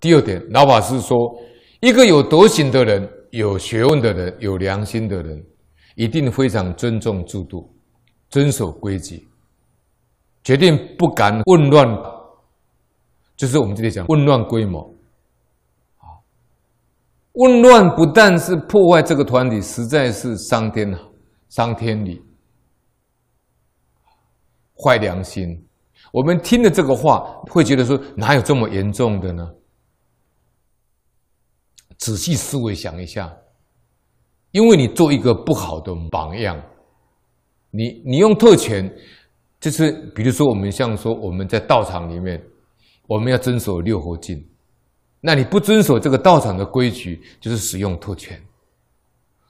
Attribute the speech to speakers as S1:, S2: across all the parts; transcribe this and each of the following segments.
S1: 第二点，老法师说，一个有德行的人、有学问的人、有良心的人，一定非常尊重制度，遵守规矩，决定不敢混乱。就是我们这里讲混乱规模，啊，混乱不但是破坏这个团体，实在是伤天啊，伤天理，坏良心。我们听了这个话，会觉得说，哪有这么严重的呢？仔细思维想一下，因为你做一个不好的榜样，你你用特权，就是比如说我们像说我们在道场里面，我们要遵守六合敬，那你不遵守这个道场的规矩，就是使用特权，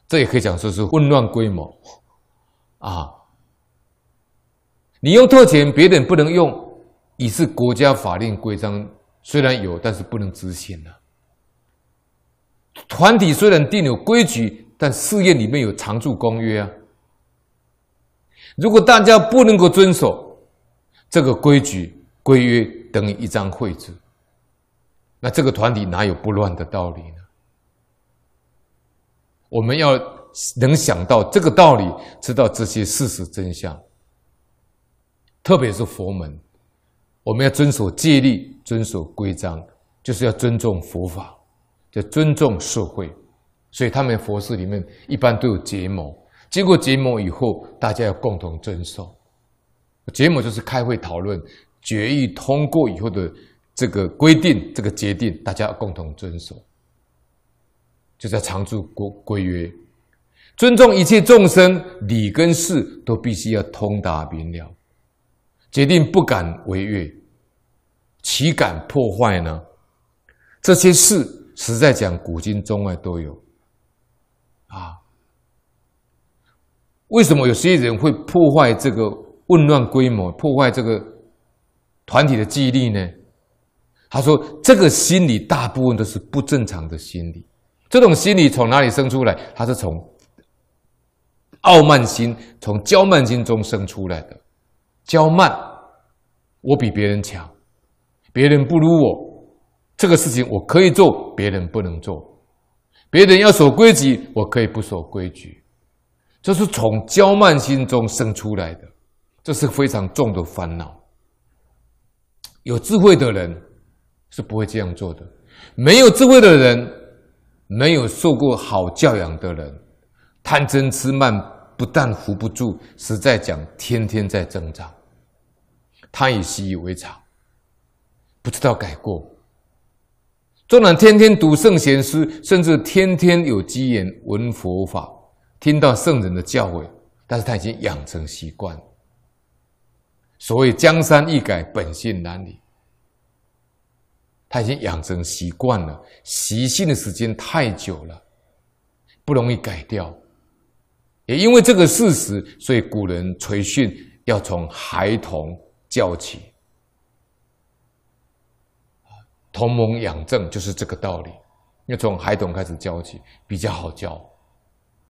S1: 这也可以讲说是混乱规模，啊，你用特权别人不能用，已是国家法令规章虽然有，但是不能执行了。团体虽然定有规矩，但事业里面有常住公约啊。如果大家不能够遵守这个规矩、规约，等于一张废纸。那这个团体哪有不乱的道理呢？我们要能想到这个道理，知道这些事实真相，特别是佛门，我们要遵守戒律，遵守规章，就是要尊重佛法。就尊重社会，所以他们佛寺里面一般都有结盟。经过结盟以后，大家要共同遵守。结盟就是开会讨论决议通过以后的这个规定、这个决定，大家要共同遵守。就在常住规规约，尊重一切众生理跟事都必须要通达明了，决定不敢违约，岂敢破坏呢？这些事。实在讲，古今中外都有啊。为什么有些人会破坏这个混乱规模，破坏这个团体的纪律呢？他说，这个心理大部分都是不正常的心理。这种心理从哪里生出来？它是从傲慢心、从骄慢心中生出来的。骄慢，我比别人强，别人不如我。这个事情我可以做，别人不能做；别人要守规矩，我可以不守规矩。这是从娇慢心中生出来的，这是非常重的烦恼。有智慧的人是不会这样做的，没有智慧的人，没有受过好教养的人，贪嗔痴慢不但扶不住，实在讲，天天在增长，他也习以为常，不知道改过。纵然天天读圣贤书，甚至天天有机缘闻佛法，听到圣人的教诲，但是他已经养成习惯。所谓江山易改，本性难移，他已经养成习惯了，习性的时间太久了，不容易改掉。也因为这个事实，所以古人垂训要从孩童教起。同盟养正就是这个道理，要从孩童开始教起，比较好教。